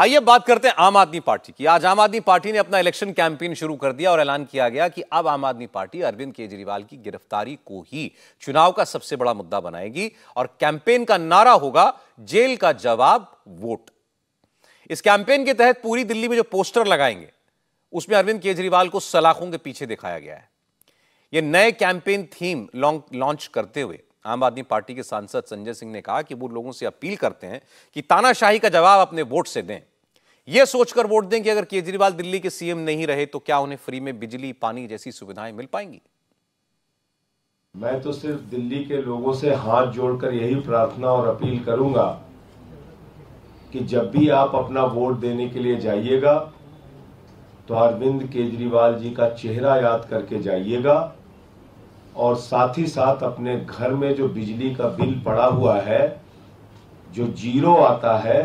आइए बात करते हैं आम आदमी पार्टी की आज आम आदमी पार्टी ने अपना इलेक्शन कैंपेन शुरू कर दिया और ऐलान किया गया कि अब आम आदमी पार्टी अरविंद केजरीवाल की गिरफ्तारी को ही चुनाव का सबसे बड़ा मुद्दा बनाएगी और कैंपेन का नारा होगा जेल का जवाब वोट इस कैंपेन के तहत पूरी दिल्ली में जो पोस्टर लगाएंगे उसमें अरविंद केजरीवाल को सलाखों के पीछे दिखाया गया है यह नए कैंपेन थीम लॉन्च करते हुए आम आदमी पार्टी के सांसद संजय सिंह ने कहा कि वो लोगों से अपील करते हैं कि तानाशाही का जवाब अपने वोट से दें यह सोचकर वोट दें कि अगर केजरीवाल दिल्ली के सीएम नहीं रहे तो क्या उन्हें फ्री में बिजली पानी जैसी सुविधाएं मिल पाएंगी मैं तो सिर्फ दिल्ली के लोगों से हाथ जोड़कर यही प्रार्थना और अपील करूंगा कि जब भी आप अपना वोट देने के लिए जाइएगा तो अरविंद केजरीवाल जी का चेहरा याद करके जाइएगा और साथ ही साथ अपने घर में जो बिजली का बिल पड़ा हुआ है जो जीरो आता है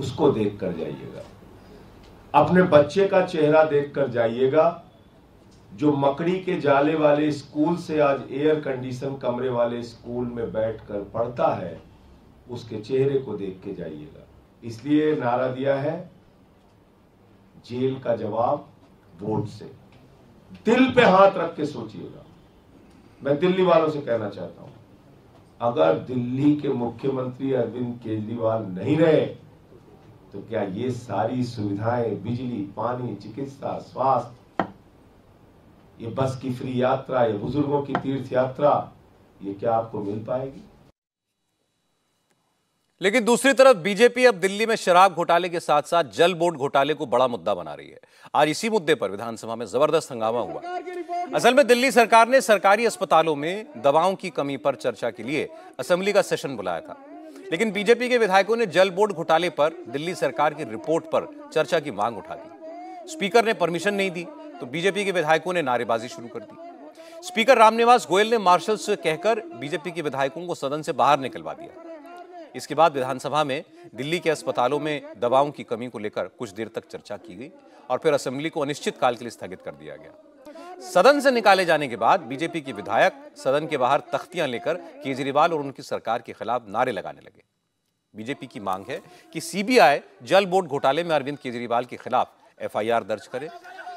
उसको देख कर जाइएगा अपने बच्चे का चेहरा देख कर जाइएगा जो मकड़ी के जाले वाले स्कूल से आज एयर कंडीशन कमरे वाले स्कूल में बैठकर पढ़ता है उसके चेहरे को देख के जाइएगा इसलिए नारा दिया है जेल का जवाब वोट से दिल पे हाथ रख के सोचिएगा मैं दिल्ली वालों से कहना चाहता हूं अगर दिल्ली के मुख्यमंत्री अरविंद केजरीवाल नहीं रहे तो क्या ये सारी सुविधाएं बिजली पानी चिकित्सा स्वास्थ्य ये बस की फ्री यात्रा ये बुजुर्गों की तीर्थ यात्रा ये क्या आपको मिल पाएगी लेकिन दूसरी तरफ बीजेपी अब दिल्ली में शराब घोटाले के साथ साथ जल बोर्ड घोटाले को बड़ा मुद्दा बना रही है आज इसी मुद्दे पर विधानसभा में जबरदस्त हंगामा हुआ असल में दिल्ली सरकार ने सरकारी अस्पतालों में दवाओं की कमी पर चर्चा के लिए असेंबली का सेशन बुलाया था लेकिन बीजेपी के विधायकों ने जल बोर्ड घोटाले पर दिल्ली सरकार की रिपोर्ट पर चर्चा की मांग उठा दी स्पीकर ने परमिशन नहीं दी तो बीजेपी के विधायकों ने नारेबाजी शुरू कर दी स्पीकर रामनिवास गोयल ने मार्शल से कहकर बीजेपी के विधायकों को सदन से बाहर निकलवा दिया इसके बाद विधानसभा में दिल्ली के अस्पतालों में दवाओं की कमी को लेकर कुछ देर तक चर्चा की गई और फिर असेंबली को अनिश्चित काल के लिए स्थगित कर दिया गया सदन से निकाले जाने के बाद बीजेपी के विधायक सदन के बाहर तख्तियां लेकर केजरीवाल और उनकी सरकार के खिलाफ नारे लगाने लगे बीजेपी की मांग है कि सीबीआई जल बोर्ड घोटाले में अरविंद केजरीवाल के खिलाफ एफआईआर दर्ज करे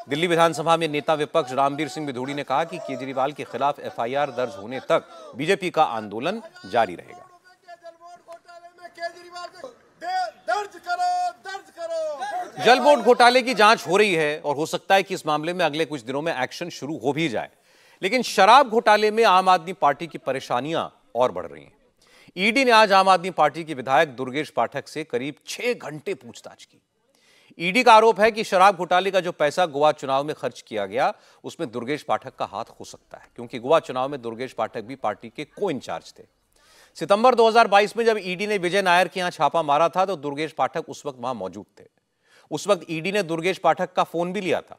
दिल्ली विधानसभा में नेता विपक्ष रामवीर सिंह विधोड़ी ने कहा कि केजरीवाल के खिलाफ एफआईआर दर्ज होने तक बीजेपी का आंदोलन जारी रहेगा जल बोर्ड घोटाले की जांच हो रही है और हो सकता है कि इस मामले में अगले कुछ दिनों में एक्शन शुरू हो भी जाए लेकिन शराब घोटाले में आम आदमी पार्टी की परेशानियां और बढ़ रही हैं ईडी ने आज आम आदमी पार्टी के विधायक दुर्गेश पाठक से करीब छह घंटे पूछताछ की ईडी का आरोप है कि शराब घोटाले का जो पैसा गोवा चुनाव में खर्च किया गया उसमें दुर्गेश पाठक का हाथ हो सकता है क्योंकि गोवा चुनाव में दुर्गेश पाठक भी पार्टी के को इंचार्ज थे सितंबर 2022 में जब ईडी ने विजय नायर के यहां छापा मारा था तो दुर्गेश पाठक उस वक्त वहां मौजूद थे उस वक्त ईडी e ने दुर्गेश पाठक का फोन भी लिया था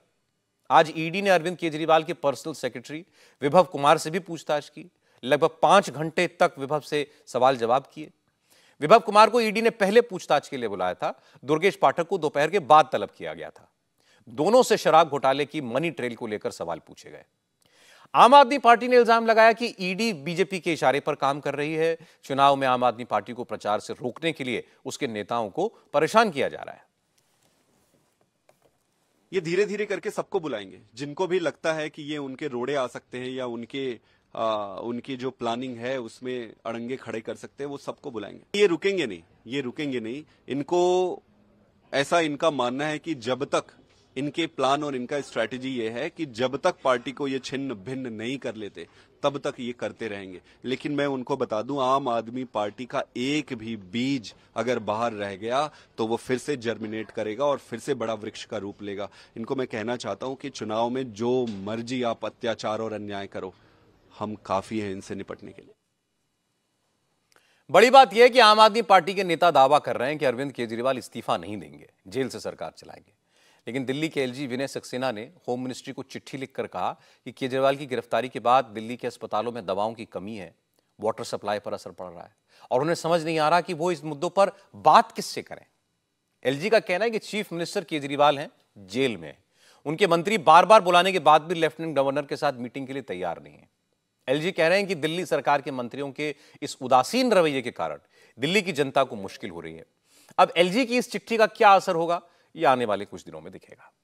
आज ईडी e ने अरविंद केजरीवाल के पर्सनल सेक्रेटरी विभव कुमार से भी पूछताछ की लगभग पांच घंटे तक विभव से सवाल जवाब किए विभव कुमार को ईडी e ने पहले पूछताछ के लिए बुलाया था दुर्गेश पाठक को दोपहर के बाद तलब किया गया था दोनों से शराब घोटाले की मनी ट्रेल को लेकर सवाल पूछे गए आम आदमी पार्टी ने इल्जाम लगाया कि ईडी बीजेपी के इशारे पर काम कर रही है चुनाव में आम आदमी पार्टी को प्रचार से रोकने के लिए उसके नेताओं को परेशान किया जा रहा है ये धीरे धीरे करके सबको बुलाएंगे जिनको भी लगता है कि ये उनके रोड़े आ सकते हैं या उनके आ, उनकी जो प्लानिंग है उसमें अड़ंगे खड़े कर सकते हैं वो सबको बुलाएंगे ये रुकेंगे नहीं ये रुकेंगे नहीं इनको ऐसा इनका मानना है कि जब तक इनके प्लान और इनका स्ट्रैटेजी ये है कि जब तक पार्टी को ये छिन्न भिन्न नहीं कर लेते तब तक ये करते रहेंगे लेकिन मैं उनको बता दूं आम आदमी पार्टी का एक भी बीज अगर बाहर रह गया तो वो फिर से जर्मिनेट करेगा और फिर से बड़ा वृक्ष का रूप लेगा इनको मैं कहना चाहता हूं कि चुनाव में जो मर्जी आप अत्याचार और अन्याय करो हम काफी हैं इनसे निपटने के लिए बड़ी बात यह कि आम आदमी पार्टी के नेता दावा कर रहे हैं कि अरविंद केजरीवाल इस्तीफा नहीं देंगे जेल से सरकार चलाएंगे लेकिन दिल्ली के एलजी विनय सक्सेना ने होम मिनिस्ट्री को चिट्ठी लिखकर कहा कि केजरीवाल की गिरफ्तारी के बाद दिल्ली के अस्पतालों में दवाओं की कमी है वाटर सप्लाई पर असर पड़ रहा है और उन्हें समझ नहीं आ रहा कि वो इस मुद्दों पर बात किससे करें एलजी का कहना है कि चीफ मिनिस्टर केजरीवाल हैं जेल में उनके मंत्री बार बार बुलाने के बाद भी लेफ्टिनेंट गवर्नर के साथ मीटिंग के लिए तैयार नहीं है एलजी कह रहे हैं कि दिल्ली सरकार के मंत्रियों के इस उदासीन रवैये के कारण दिल्ली की जनता को मुश्किल हो रही है अब एलजी की इस चिट्ठी का क्या असर होगा ये आने वाले कुछ दिनों में दिखेगा